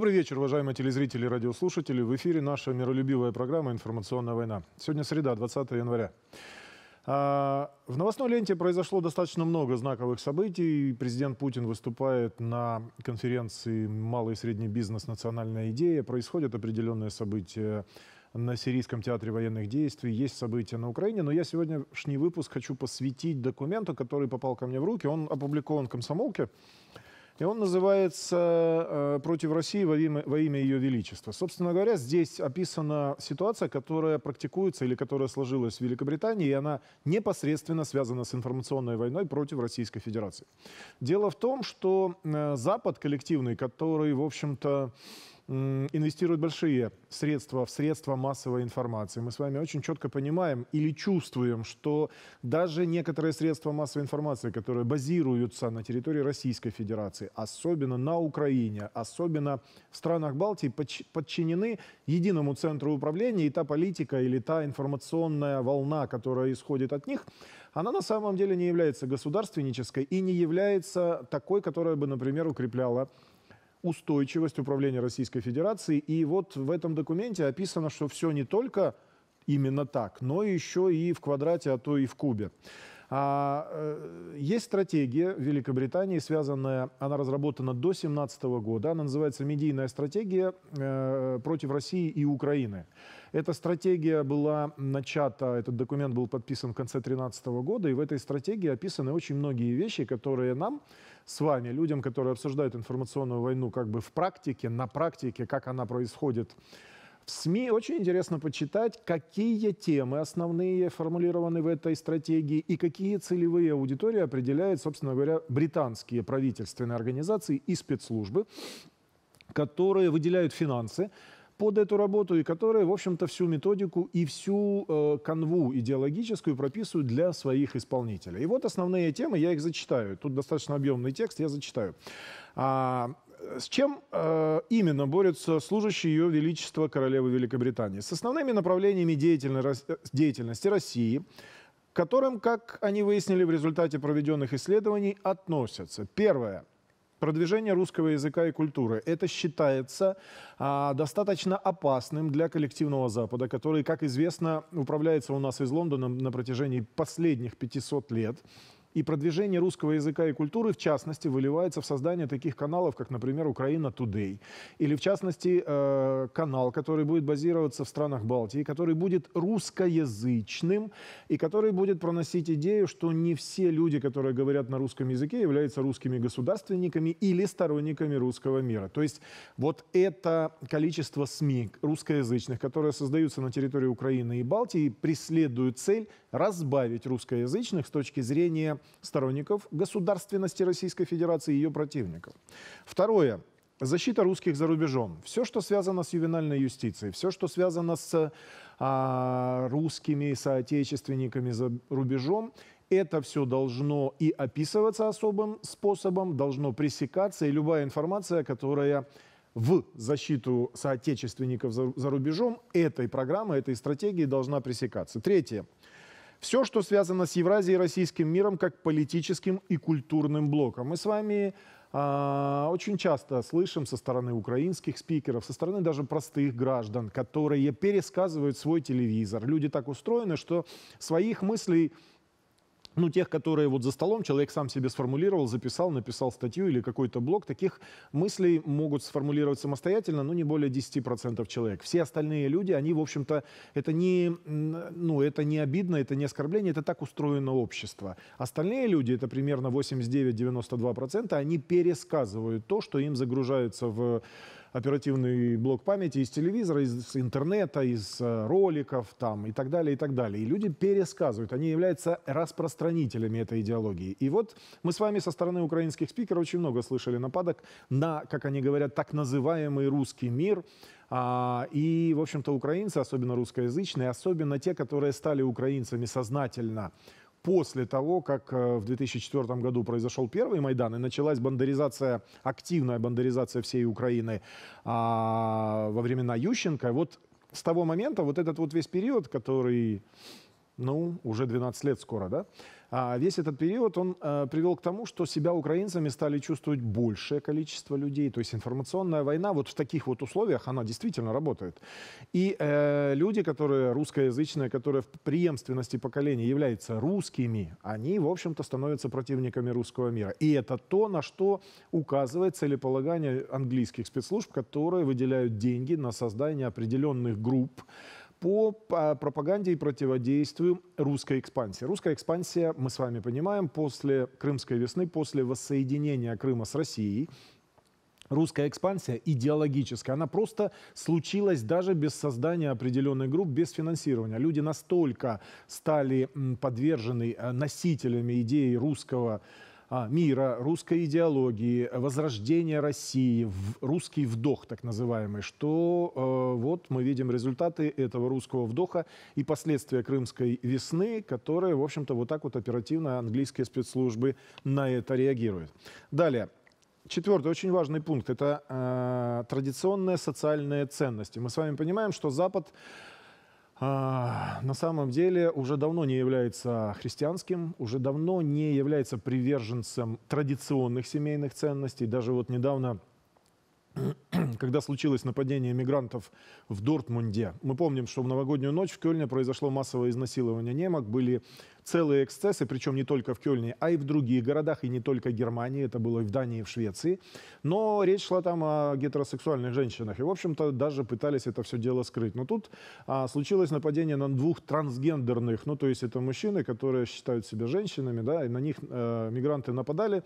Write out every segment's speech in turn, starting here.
Добрый вечер, уважаемые телезрители и радиослушатели. В эфире наша миролюбивая программа «Информационная война». Сегодня среда, 20 января. А, в новостной ленте произошло достаточно много знаковых событий. Президент Путин выступает на конференции «Малый и средний бизнес. Национальная идея». Происходят определенные события на Сирийском театре военных действий, есть события на Украине, но я сегодняшний выпуск хочу посвятить документу, который попал ко мне в руки. Он опубликован в «Комсомолке». И он называется э, «Против России во имя, во имя Ее Величества». Собственно говоря, здесь описана ситуация, которая практикуется или которая сложилась в Великобритании, и она непосредственно связана с информационной войной против Российской Федерации. Дело в том, что э, Запад коллективный, который, в общем-то, инвестируют большие средства в средства массовой информации. Мы с вами очень четко понимаем или чувствуем, что даже некоторые средства массовой информации, которые базируются на территории Российской Федерации, особенно на Украине, особенно в странах Балтии, подчинены единому центру управления, и та политика или та информационная волна, которая исходит от них, она на самом деле не является государственнической и не является такой, которая бы, например, укрепляла устойчивость управления Российской Федерации. И вот в этом документе описано, что все не только именно так, но еще и в квадрате, а то и в кубе. А, э, есть стратегия Великобритании, связанная, она разработана до 2017 года, она называется «Медийная стратегия э, против России и Украины». Эта стратегия была начата, этот документ был подписан в конце 2013 года, и в этой стратегии описаны очень многие вещи, которые нам с вами, людям, которые обсуждают информационную войну как бы в практике, на практике, как она происходит в СМИ. Очень интересно почитать, какие темы основные формулированы в этой стратегии и какие целевые аудитории определяют, собственно говоря, британские правительственные организации и спецслужбы, которые выделяют финансы под эту работу и которые, в общем-то, всю методику и всю э, канву идеологическую прописывают для своих исполнителей. И вот основные темы, я их зачитаю. Тут достаточно объемный текст, я зачитаю. А, с чем э, именно борются служащие Ее Величества Королевы Великобритании? С основными направлениями деятельности России к которым, как они выяснили в результате проведенных исследований, относятся. Первое Продвижение русского языка и культуры. Это считается а, достаточно опасным для коллективного Запада, который, как известно, управляется у нас из Лондона на протяжении последних 500 лет. И продвижение русского языка и культуры, в частности, выливается в создание таких каналов, как, например, «Украина Today, или, в частности, э, канал, который будет базироваться в странах Балтии, который будет русскоязычным и который будет проносить идею, что не все люди, которые говорят на русском языке, являются русскими государственниками или сторонниками русского мира. То есть вот это количество СМИ русскоязычных, которые создаются на территории Украины и Балтии, преследуют цель разбавить русскоязычных с точки зрения сторонников государственности Российской Федерации и ее противников. Второе. Защита русских за рубежом. Все, что связано с ювенальной юстицией, все, что связано с а, русскими соотечественниками за рубежом, это все должно и описываться особым способом, должно пресекаться, и любая информация, которая в защиту соотечественников за, за рубежом, этой программы, этой стратегии должна пресекаться. Третье. Все, что связано с Евразией и российским миром как политическим и культурным блоком. Мы с вами а, очень часто слышим со стороны украинских спикеров, со стороны даже простых граждан, которые пересказывают свой телевизор. Люди так устроены, что своих мыслей ну, тех, которые вот за столом человек сам себе сформулировал, записал, написал статью или какой-то блог, таких мыслей могут сформулировать самостоятельно, но ну, не более 10% человек. Все остальные люди, они, в общем-то, это не, ну, это не обидно, это не оскорбление, это так устроено общество. Остальные люди, это примерно 89-92%, они пересказывают то, что им загружается в оперативный блок памяти из телевизора, из интернета, из э, роликов там, и так далее, и так далее. И люди пересказывают, они являются распространителями этой идеологии. И вот мы с вами со стороны украинских спикеров очень много слышали нападок на, как они говорят, так называемый русский мир, а, и, в общем-то, украинцы, особенно русскоязычные, особенно те, которые стали украинцами сознательно, после того, как э, в 2004 году произошел первый Майдан и началась бандеризация активная бандеризация всей Украины а, во времена Ющенко, вот с того момента вот этот вот весь период, который, ну, уже 12 лет скоро, да, а весь этот период он э, привел к тому, что себя украинцами стали чувствовать большее количество людей. То есть информационная война вот в таких вот условиях, она действительно работает. И э, люди, которые русскоязычные, которые в преемственности поколения являются русскими, они, в общем-то, становятся противниками русского мира. И это то, на что указывает целеполагание английских спецслужб, которые выделяют деньги на создание определенных групп, по а, пропаганде и противодействию русской экспансии. Русская экспансия, мы с вами понимаем, после Крымской весны, после воссоединения Крыма с Россией, русская экспансия идеологическая, она просто случилась даже без создания определенной групп, без финансирования. Люди настолько стали подвержены э, носителями идеи русского а, мира, русской идеологии, возрождения России, русский вдох так называемый, что э, вот мы видим результаты этого русского вдоха и последствия крымской весны, которые, в общем-то, вот так вот оперативно английские спецслужбы на это реагируют. Далее. Четвертый, очень важный пункт – это э, традиционные социальные ценности. Мы с вами понимаем, что Запад а, на самом деле уже давно не является христианским, уже давно не является приверженцем традиционных семейных ценностей. Даже вот недавно когда случилось нападение мигрантов в Дортмунде. Мы помним, что в новогоднюю ночь в Кёльне произошло массовое изнасилование немок, были целые эксцессы, причем не только в Кёльне, а и в других городах, и не только Германии, это было и в Дании, и в Швеции. Но речь шла там о гетеросексуальных женщинах, и, в общем-то, даже пытались это все дело скрыть. Но тут а, случилось нападение на двух трансгендерных, ну, то есть это мужчины, которые считают себя женщинами, да, и на них а, мигранты нападали.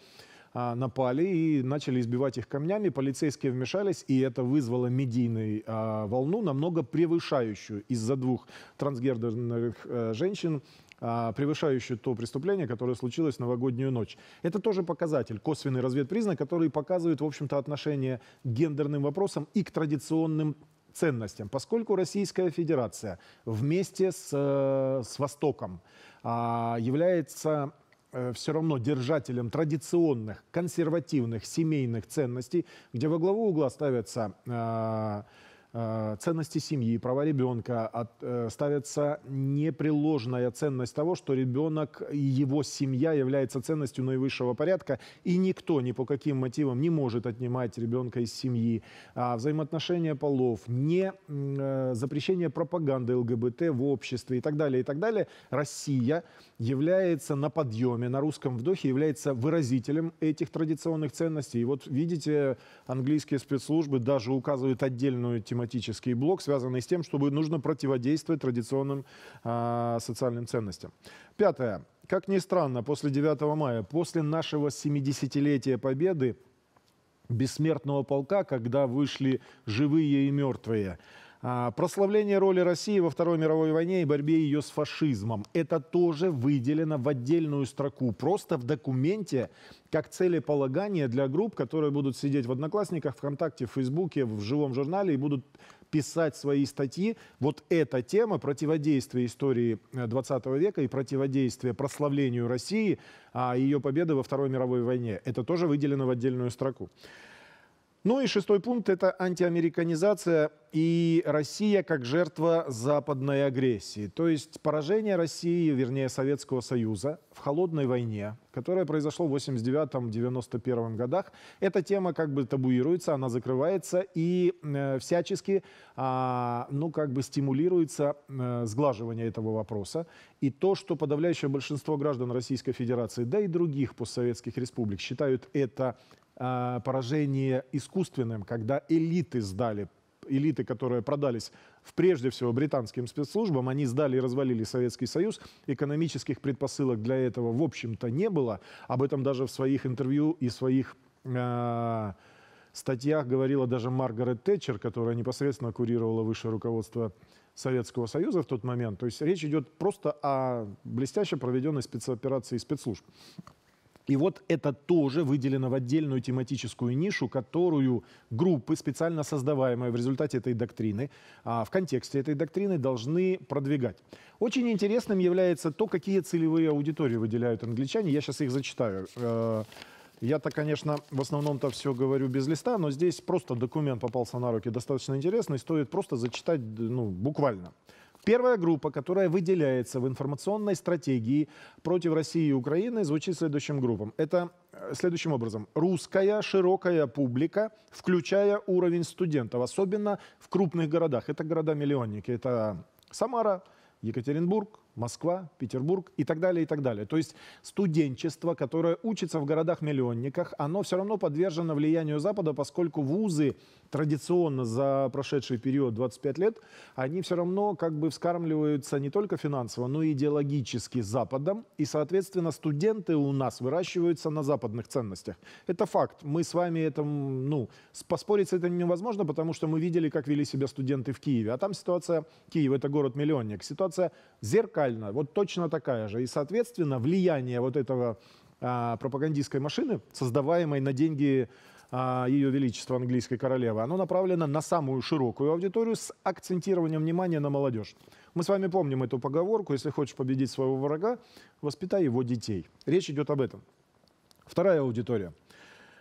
А, напали и начали избивать их камнями. Полицейские вмешались, и это вызвало медийную а, волну, намного превышающую из-за двух трансгендерных э, женщин, а, превышающую то преступление, которое случилось в новогоднюю ночь. Это тоже показатель, косвенный разведпризнак, который показывает, в общем-то, отношение к гендерным вопросам и к традиционным ценностям, поскольку Российская Федерация вместе с, э, с Востоком является Э, все равно держателем традиционных, консервативных, семейных ценностей, где во главу угла ставятся а, Э, ценности семьи, права ребенка, от, э, ставится непреложная ценность того, что ребенок и его семья является ценностью наивысшего порядка, и никто ни по каким мотивам не может отнимать ребенка из семьи. А взаимоотношения полов, не э, запрещение пропаганды ЛГБТ в обществе и так далее, и так далее. Россия является на подъеме, на русском вдохе является выразителем этих традиционных ценностей. И вот видите, английские спецслужбы даже указывают отдельную тематику тематический блок, связанный с тем, чтобы нужно противодействовать традиционным э, социальным ценностям. Пятое. Как ни странно, после 9 мая, после нашего 70-летия Победы, бессмертного полка, когда вышли живые и мертвые – а, прославление роли России во Второй мировой войне и борьбе ее с фашизмом. Это тоже выделено в отдельную строку, просто в документе, как целеполагание для групп, которые будут сидеть в Одноклассниках, ВКонтакте, в Фейсбуке, в живом журнале и будут писать свои статьи. Вот эта тема противодействия истории 20 э, века и противодействия прославлению России, а, ее победы во Второй мировой войне, это тоже выделено в отдельную строку. Ну и шестой пункт – это антиамериканизация и Россия как жертва западной агрессии. То есть поражение России, вернее Советского Союза в холодной войне, которая произошла в 89-91 годах, эта тема как бы табуируется, она закрывается и э, всячески, э, ну как бы стимулируется э, сглаживание этого вопроса. И то, что подавляющее большинство граждан Российской Федерации, да и других постсоветских республик считают это Э, поражение искусственным, когда элиты сдали, элиты, которые продались в, прежде всего британским спецслужбам, они сдали и развалили Советский Союз, экономических предпосылок для этого, в общем-то, не было. Об этом даже в своих интервью и своих... Э, статьях говорила даже Маргарет Тэтчер, которая непосредственно курировала высшее руководство Советского Союза в тот момент. То есть речь идет просто о блестяще проведенной спецоперации спецслужб. И вот это тоже выделено в отдельную тематическую нишу, которую группы, специально создаваемые в результате этой доктрины, а, в контексте этой доктрины должны продвигать. Очень интересным является то, какие целевые аудитории выделяют англичане. Я сейчас их зачитаю. Э, я-то, конечно, в основном-то все говорю без листа, но здесь просто документ попался на руки достаточно интересный, стоит просто зачитать ну, буквально. Первая группа, которая выделяется в информационной стратегии против России и Украины, звучит следующим группам. Это э, следующим образом. Русская широкая публика, включая уровень студентов, особенно в крупных городах. Это города-миллионники. Это Самара, Екатеринбург, Москва, Петербург и так далее, и так далее. То есть студенчество, которое учится в городах-миллионниках, оно все равно подвержено влиянию Запада, поскольку вузы традиционно за прошедший период 25 лет, они все равно как бы вскармливаются не только финансово, но и идеологически Западом, и, соответственно, студенты у нас выращиваются на западных ценностях. Это факт. Мы с вами это, ну, поспорить с этим невозможно, потому что мы видели, как вели себя студенты в Киеве. А там ситуация, Киев — это город-миллионник, ситуация зеркальная зеркально, вот точно такая же. И, соответственно, влияние вот этого а, пропагандистской машины, создаваемой на деньги а, ее Величества английской королевы, оно направлено на самую широкую аудиторию с акцентированием внимания на молодежь. Мы с вами помним эту поговорку, если хочешь победить своего врага, воспитай его детей. Речь идет об этом. Вторая аудитория.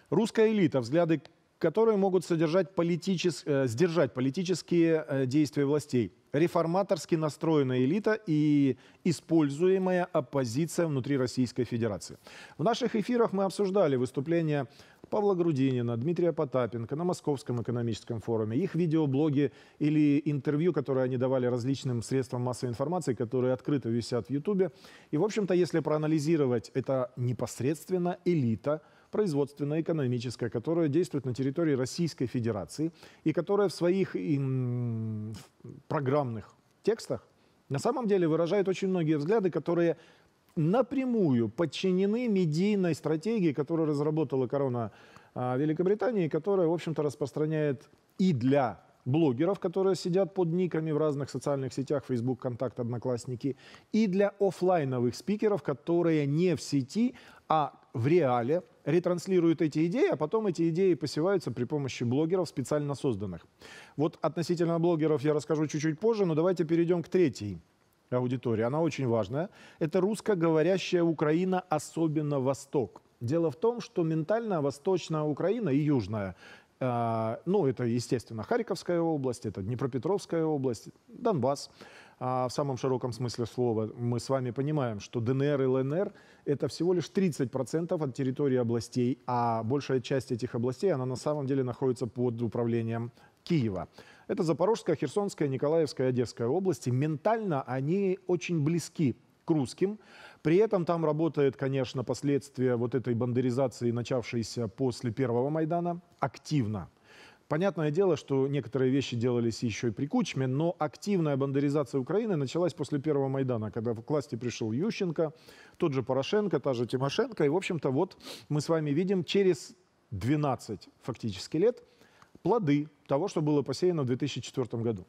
Русская элита, взгляды которые могут содержать политичес... Э, сдержать политические э, действия властей реформаторски настроенная элита и используемая оппозиция внутри Российской Федерации. В наших эфирах мы обсуждали выступления Павла Грудинина, Дмитрия Потапенко на Московском экономическом форуме, их видеоблоги или интервью, которые они давали различным средствам массовой информации, которые открыто висят в Ютубе. И, в общем-то, если проанализировать, это непосредственно элита – производственная, экономическая, которая действует на территории Российской Федерации и которая в своих ин, программных текстах на самом деле выражает очень многие взгляды, которые напрямую подчинены медийной стратегии, которую разработала корона а, Великобритании, которая, в общем-то, распространяет и для блогеров, которые сидят под никами в разных социальных сетях, Facebook, Контакт, Одноклассники, и для офлайновых спикеров, которые не в сети, а в реале ретранслируют эти идеи, а потом эти идеи посеваются при помощи блогеров, специально созданных. Вот относительно блогеров я расскажу чуть-чуть позже, но давайте перейдем к третьей аудитории. Она очень важная. Это русскоговорящая Украина, особенно Восток. Дело в том, что ментально Восточная Украина и Южная а, ну, это, естественно, Харьковская область, это Днепропетровская область, Донбасс. А, в самом широком смысле слова мы с вами понимаем, что ДНР и ЛНР это всего лишь 30% от территории областей, а большая часть этих областей, она на самом деле находится под управлением Киева. Это Запорожская, Херсонская, Николаевская, Одесская области. Ментально они очень близки к русским. При этом там работает, конечно, последствия вот этой бандеризации, начавшейся после первого Майдана, активно – Понятное дело, что некоторые вещи делались еще и при Кучме, но активная бандеризация Украины началась после первого Майдана, когда в власти пришел Ющенко, тот же Порошенко, та же Тимошенко. И, в общем-то, вот мы с вами видим через 12 фактически лет плоды того, что было посеяно в 2004 году.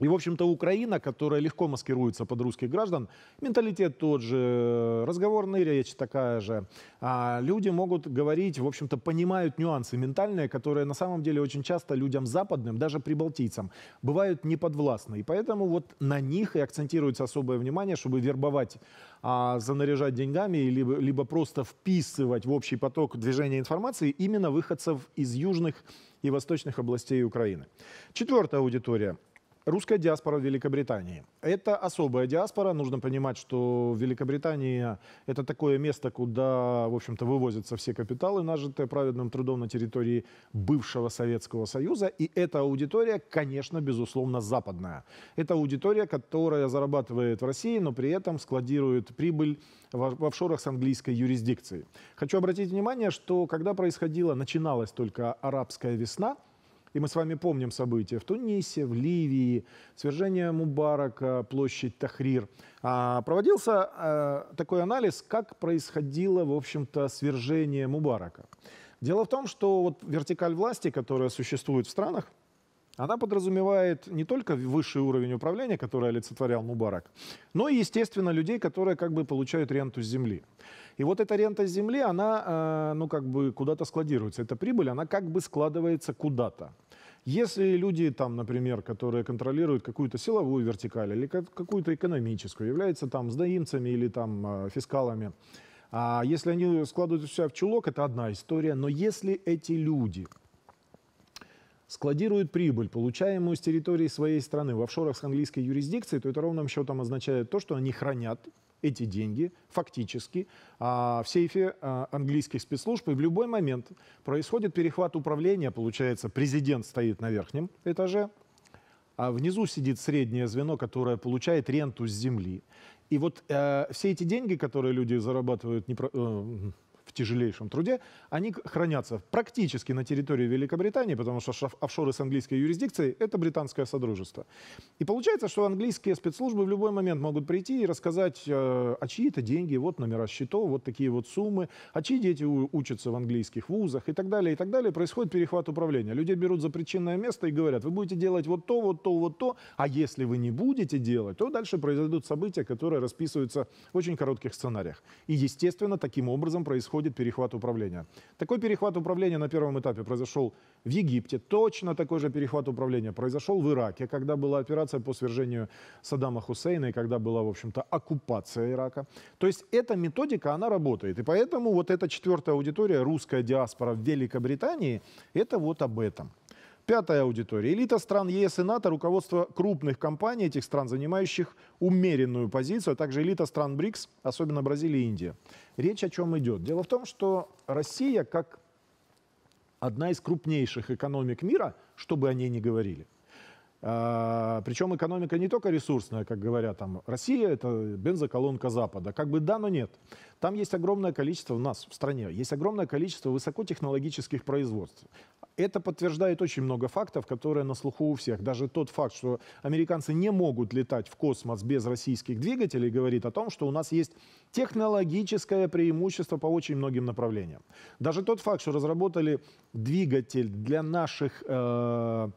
И, в общем-то, Украина, которая легко маскируется под русских граждан, менталитет тот же, разговорная речь такая же. А люди могут говорить, в общем-то, понимают нюансы ментальные, которые на самом деле очень часто людям западным, даже прибалтийцам, бывают неподвластны. И поэтому вот на них и акцентируется особое внимание, чтобы вербовать, а, занаряжать деньгами, либо, либо просто вписывать в общий поток движения информации именно выходцев из южных и восточных областей Украины. Четвертая аудитория – Русская диаспора в Великобритании. Это особая диаспора. Нужно понимать, что Великобритания – это такое место, куда, в общем-то, вывозятся все капиталы, нажитые праведным трудом на территории бывшего Советского Союза. И эта аудитория, конечно, безусловно, западная. Это аудитория, которая зарабатывает в России, но при этом складирует прибыль в офшорах с английской юрисдикцией. Хочу обратить внимание, что когда происходило, начиналась только арабская весна – и мы с вами помним события в Тунисе, в Ливии, свержение Мубарака, площадь Тахрир. А, проводился а, такой анализ, как происходило, в общем-то, свержение Мубарака. Дело в том, что вот вертикаль власти, которая существует в странах, она подразумевает не только высший уровень управления, который олицетворял Мубарак, но и, естественно, людей, которые как бы получают ренту с земли. И вот эта рента с земли, она, э, ну, как бы куда-то складируется. Эта прибыль, она как бы складывается куда-то. Если люди, там, например, которые контролируют какую-то силовую вертикаль или какую-то экономическую, являются там сдаимцами или там э, фискалами, а если они складывают все в чулок, это одна история. Но если эти люди складируют прибыль, получаемую с территории своей страны в офшорах с английской юрисдикцией, то это ровным счетом означает то, что они хранят эти деньги фактически а, в сейфе а, английских спецслужб. И в любой момент происходит перехват управления, получается, президент стоит на верхнем этаже, а внизу сидит среднее звено, которое получает ренту с земли. И вот э, все эти деньги, которые люди зарабатывают непро- э, в тяжелейшем труде, они хранятся практически на территории Великобритании, потому что офшоры с английской юрисдикцией — это британское содружество. И получается, что английские спецслужбы в любой момент могут прийти и рассказать, э, а чьи это деньги, вот номера счетов, вот такие вот суммы, а чьи дети учатся в английских вузах и так далее, и так далее. Происходит перехват управления. Людей берут за причинное место и говорят, вы будете делать вот то, вот то, вот то, а если вы не будете делать, то дальше произойдут события, которые расписываются в очень коротких сценариях. И, естественно, таким образом происходит происходит перехват управления. Такой перехват управления на первом этапе произошел в Египте, точно такой же перехват управления произошел в Ираке, когда была операция по свержению Саддама Хусейна и когда была, в общем-то, оккупация Ирака. То есть эта методика, она работает. И поэтому вот эта четвертая аудитория, русская диаспора в Великобритании, это вот об этом. Пятая аудитория. Элита стран ЕС и НАТО, руководство крупных компаний этих стран, занимающих умеренную позицию, а также элита стран БРИКС, особенно Бразилия и Индия. Речь о чем идет? Дело в том, что Россия, как одна из крупнейших экономик мира, чтобы о ней не говорили – а, Причем экономика не только ресурсная, как говорят, там Россия это бензоколонка Запада. Как бы да, но нет. Там есть огромное количество у нас в стране, есть огромное количество высокотехнологических производств. Это подтверждает очень много фактов, которые на слуху у всех. Даже тот факт, что американцы не могут летать в космос без российских двигателей, говорит о том, что у нас есть технологическое преимущество по очень многим направлениям. Даже тот факт, что разработали двигатель для наших э,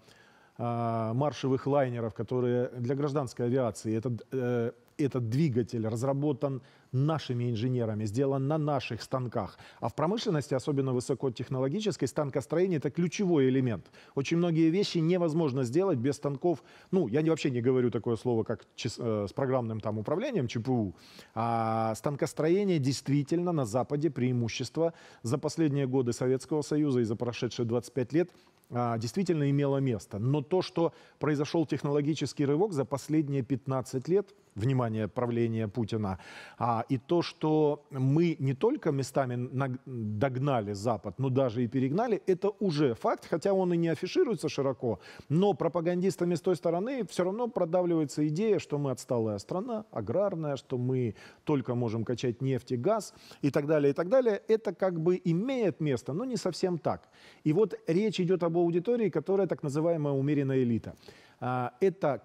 а, маршевых лайнеров, которые для гражданской авиации. Этот, э, этот двигатель разработан нашими инженерами, сделан на наших станках. А в промышленности, особенно высокотехнологической, станкостроение – это ключевой элемент. Очень многие вещи невозможно сделать без станков. Ну, я вообще не говорю такое слово, как э, с программным там, управлением ЧПУ. А станкостроение действительно на Западе преимущество за последние годы Советского Союза и за прошедшие 25 лет – а, действительно имело место. Но то, что произошел технологический рывок за последние 15 лет, внимание правления Путина, а, и то, что мы не только местами догнали Запад, но даже и перегнали, это уже факт, хотя он и не афишируется широко, но пропагандистами с той стороны все равно продавливается идея, что мы отсталая страна, аграрная, что мы только можем качать нефть и газ и так далее, и так далее. Это как бы имеет место, но не совсем так. И вот речь идет об аудитории, которая так называемая умеренная элита. А, это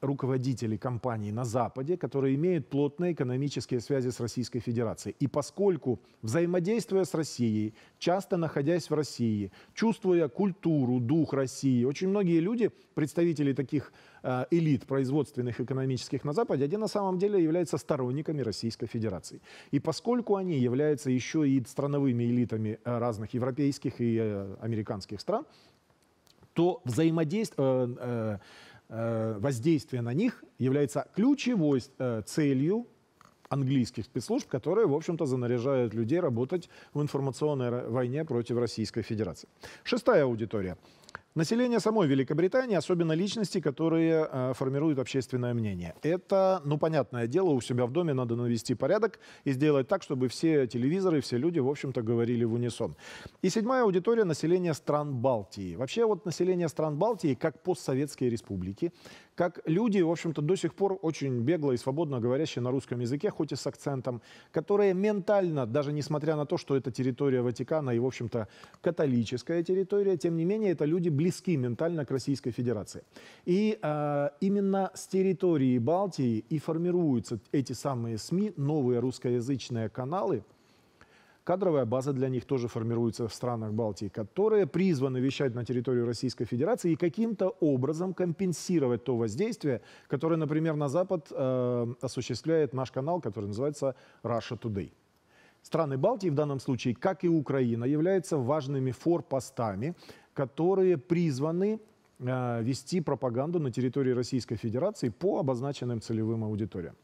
руководителей компаний на Западе, которые имеют плотные экономические связи с Российской Федерацией. И поскольку, взаимодействуя с Россией, часто находясь в России, чувствуя культуру, дух России, очень многие люди, представители таких э, элит производственных экономических на Западе, они на самом деле являются сторонниками Российской Федерации. И поскольку они являются еще и страновыми элитами э, разных европейских и э, американских стран, то взаимодействие Э, воздействие на них является ключевой э, целью английских спецслужб, которые, в общем-то, занаряжают людей работать в информационной войне против Российской Федерации. Шестая аудитория. Население самой Великобритании, особенно личности, которые э, формируют общественное мнение. Это, ну, понятное дело, у себя в доме надо навести порядок и сделать так, чтобы все телевизоры, все люди, в общем-то, говорили в унисон. И седьмая аудитория – население стран Балтии. Вообще, вот население стран Балтии, как постсоветские республики, как люди, в общем-то, до сих пор очень бегло и свободно говорящие на русском языке, хоть и с акцентом, которые ментально, даже несмотря на то, что это территория Ватикана и, в общем-то, католическая территория, тем не менее, это люди близкие близки ментально к Российской Федерации. И э, именно с территории Балтии и формируются эти самые СМИ, новые русскоязычные каналы. Кадровая база для них тоже формируется в странах Балтии, которые призваны вещать на территорию Российской Федерации и каким-то образом компенсировать то воздействие, которое, например, на Запад э, осуществляет наш канал, который называется Russia Today. Страны Балтии в данном случае, как и Украина, являются важными форпостами которые призваны э, вести пропаганду на территории Российской Федерации по обозначенным целевым аудиториям.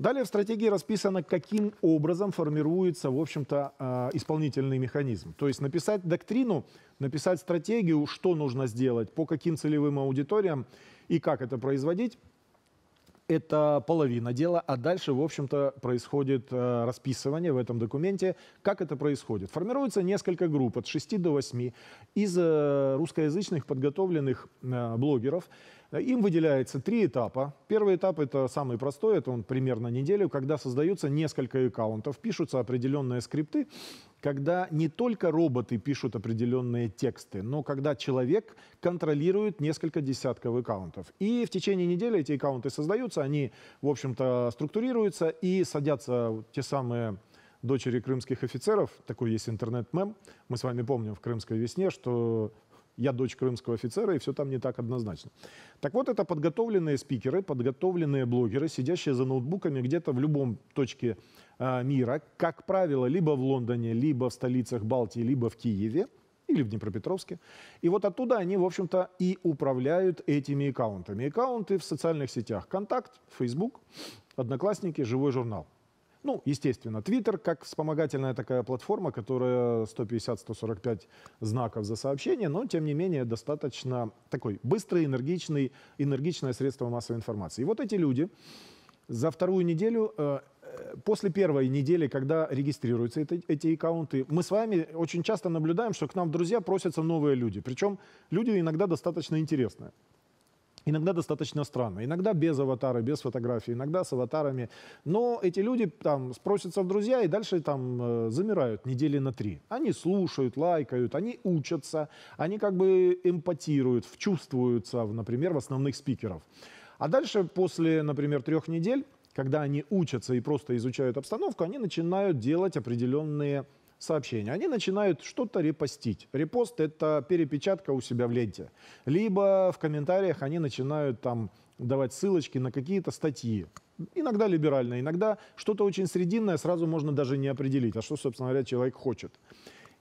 Далее в стратегии расписано, каким образом формируется, в общем-то, э, исполнительный механизм. То есть написать доктрину, написать стратегию, что нужно сделать, по каким целевым аудиториям и как это производить – это половина дела, а дальше, в общем-то, происходит э, расписывание в этом документе. Как это происходит? Формируется несколько групп, от 6 до 8, из э, русскоязычных подготовленных э, блогеров. Им выделяется три этапа. Первый этап – это самый простой, это он примерно неделю, когда создаются несколько аккаунтов, пишутся определенные скрипты, когда не только роботы пишут определенные тексты, но когда человек контролирует несколько десятков аккаунтов. И в течение недели эти аккаунты создаются, они, в общем-то, структурируются и садятся те самые дочери крымских офицеров, такой есть интернет-мем, мы с вами помним в «Крымской весне», что я дочь крымского офицера, и все там не так однозначно. Так вот, это подготовленные спикеры, подготовленные блогеры, сидящие за ноутбуками где-то в любом точке э, мира, как правило, либо в Лондоне, либо в столицах Балтии, либо в Киеве, или в Днепропетровске. И вот оттуда они, в общем-то, и управляют этими аккаунтами. Аккаунты в социальных сетях. Контакт, Facebook, Одноклассники, Живой журнал. Ну, естественно, Twitter как вспомогательная такая платформа, которая 150-145 знаков за сообщение, но, тем не менее, достаточно такой быстрый, энергичный, энергичное средство массовой информации. И вот эти люди за вторую неделю э, э, после первой недели, когда регистрируются эти, эти аккаунты, мы с вами очень часто наблюдаем, что к нам в друзья просятся новые люди. Причем люди иногда достаточно интересные. Иногда достаточно странно, иногда без аватара, без фотографий, иногда с аватарами. Но эти люди там спросятся в друзья и дальше там э, замирают недели на три. Они слушают, лайкают, они учатся, они как бы эмпатируют, вчувствуются, например, в основных спикеров. А дальше после, например, трех недель, когда они учатся и просто изучают обстановку, они начинают делать определенные сообщения, они начинают что-то репостить. Репост – это перепечатка у себя в ленте. Либо в комментариях они начинают там давать ссылочки на какие-то статьи. Иногда либеральные, иногда что-то очень срединное сразу можно даже не определить, а что, собственно говоря, человек хочет.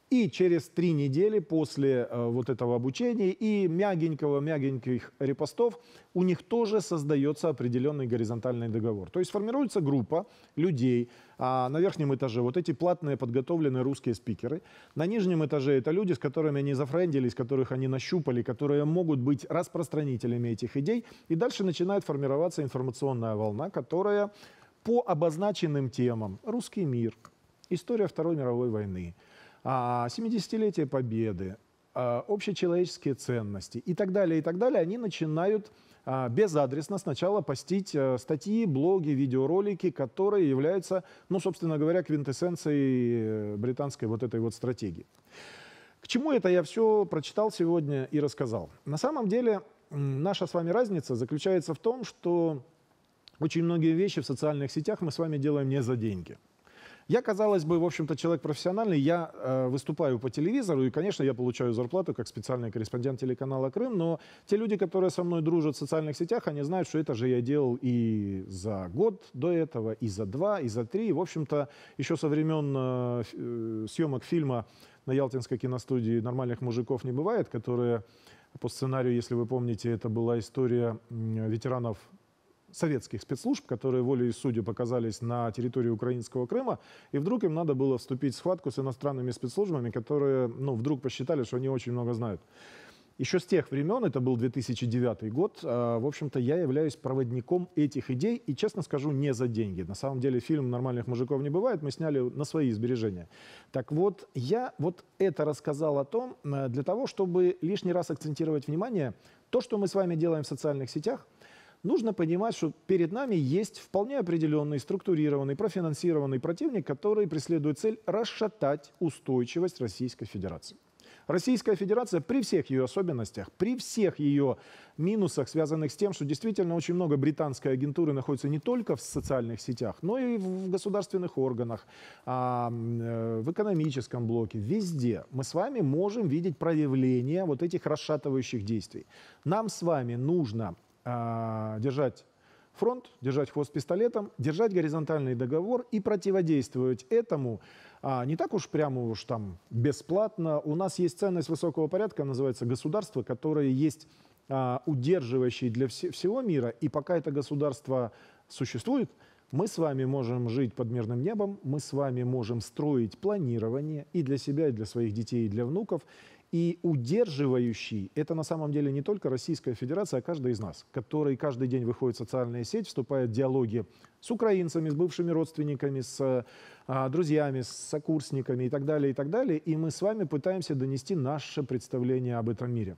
И через три недели после э, вот этого обучения и мягенького-мягеньких репостов у них тоже создается определенный горизонтальный договор. То есть формируется группа людей, а на верхнем этаже вот эти платные подготовленные русские спикеры. На нижнем этаже это люди, с которыми они зафрендились, которых они нащупали, которые могут быть распространителями этих идей. И дальше начинает формироваться информационная волна, которая по обозначенным темам «Русский мир», «История Второй мировой войны», 70-летие а, Победы, а, общечеловеческие ценности и так далее, и так далее, они начинают а, безадресно сначала постить э, статьи, блоги, видеоролики, которые являются, ну, собственно говоря, квинтэссенцией э, британской вот этой вот стратегии. К чему это я все прочитал сегодня и рассказал? На самом деле наша с вами разница заключается в том, что очень многие вещи в социальных сетях мы с вами делаем не за деньги – я, казалось бы, в общем-то, человек профессиональный. Я э, выступаю по телевизору, и, конечно, я получаю зарплату как специальный корреспондент телеканала «Крым», но те люди, которые со мной дружат в социальных сетях, они знают, что это же я делал и за год до этого, и за два, и за три. И, в общем-то, еще со времен э, э съемок фильма на Ялтинской киностудии «Нормальных мужиков не бывает», которые по сценарию, если вы помните, это была история ветеранов советских спецслужб, которые волей и судя показались на территории украинского Крыма, и вдруг им надо было вступить в схватку с иностранными спецслужбами, которые ну, вдруг посчитали, что они очень много знают. Еще с тех времен, это был 2009 год, а, в общем-то, я являюсь проводником этих идей, и, честно скажу, не за деньги. На самом деле, фильм «Нормальных мужиков не бывает» мы сняли на свои сбережения. Так вот, я вот это рассказал о том, э, для того, чтобы лишний раз акцентировать внимание, то, что мы с вами делаем в социальных сетях – нужно понимать, что перед нами есть вполне определенный, структурированный, профинансированный противник, который преследует цель расшатать устойчивость Российской Федерации. Российская Федерация при всех ее особенностях, при всех ее минусах, связанных с тем, что действительно очень много британской агентуры находится не только в социальных сетях, но и в государственных органах, а, э, в экономическом блоке, везде. Мы с вами можем видеть проявление вот этих расшатывающих действий. Нам с вами нужно а, держать фронт, держать хвост пистолетом, держать горизонтальный договор и противодействовать этому а, не так уж прямо уж там бесплатно. У нас есть ценность высокого порядка, называется государство, которое есть а, удерживающий для вс- всего мира. И пока это государство существует, мы с вами можем жить под мирным небом, мы с вами можем строить планирование и для себя, и для своих детей, и для внуков. И удерживающий – это на самом деле не только Российская Федерация, а каждый из нас, который каждый день выходит в социальные сети, вступает в диалоги с украинцами, с бывшими родственниками, с а, друзьями, с сокурсниками и так далее, и так далее. И мы с вами пытаемся донести наше представление об этом мире.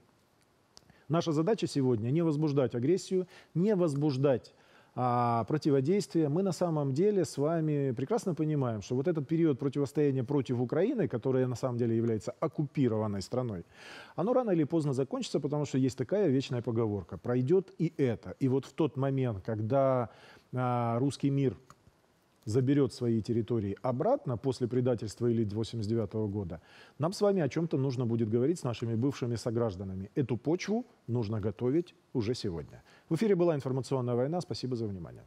Наша задача сегодня – не возбуждать агрессию, не возбуждать а, противодействия, мы на самом деле с вами прекрасно понимаем, что вот этот период противостояния против Украины, которая на самом деле является оккупированной страной, оно рано или поздно закончится, потому что есть такая вечная поговорка. Пройдет и это. И вот в тот момент, когда а, русский мир заберет свои территории обратно после предательства элит 89 года, нам с вами о чем-то нужно будет говорить с нашими бывшими согражданами. Эту почву нужно готовить уже сегодня. В эфире была информационная война. Спасибо за внимание.